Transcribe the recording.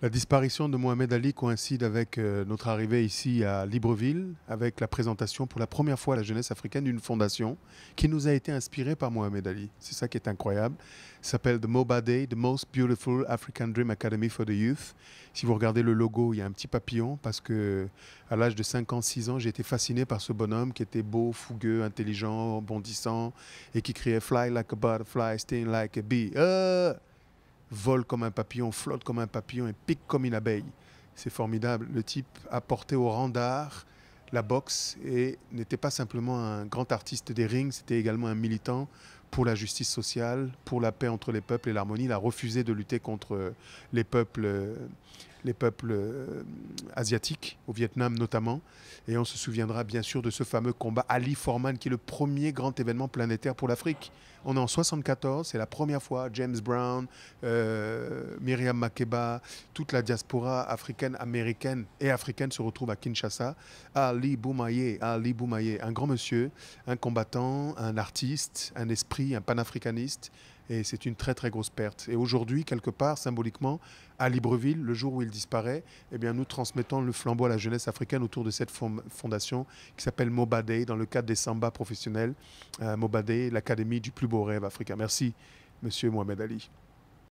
La disparition de Mohamed Ali coïncide avec euh, notre arrivée ici à Libreville, avec la présentation pour la première fois à la jeunesse africaine d'une fondation qui nous a été inspirée par Mohamed Ali. C'est ça qui est incroyable. s'appelle The MOBA Day, The Most Beautiful African Dream Academy for the Youth. Si vous regardez le logo, il y a un petit papillon parce que à l'âge de 5 ans, 6 ans, j'ai été fasciné par ce bonhomme qui était beau, fougueux, intelligent, bondissant et qui criait Fly like a butterfly, sting like a bee. Euh, vole comme un papillon, flotte comme un papillon et pique comme une abeille. C'est formidable. Le type a porté au rang d'art la boxe et n'était pas simplement un grand artiste des rings, c'était également un militant pour la justice sociale, pour la paix entre les peuples et l'harmonie. Il a refusé de lutter contre euh, les peuples, euh, les peuples euh, asiatiques, au Vietnam notamment. Et on se souviendra bien sûr de ce fameux combat Ali Forman, qui est le premier grand événement planétaire pour l'Afrique. On est en 74, c'est la première fois. James Brown, Myriam Makeba, toute la diaspora africaine, américaine et africaine se retrouve à Kinshasa. Ali Boumaye, Ali Boumaye, un grand monsieur, un combattant, un artiste, un esprit un panafricaniste, et c'est une très très grosse perte. Et aujourd'hui, quelque part, symboliquement, à Libreville, le jour où il disparaît, eh bien, nous transmettons le flambeau à la jeunesse africaine autour de cette fondation qui s'appelle Mobadé, dans le cadre des samba professionnels, euh, Mobadé, l'académie du plus beau rêve africain. Merci, monsieur Mohamed Ali.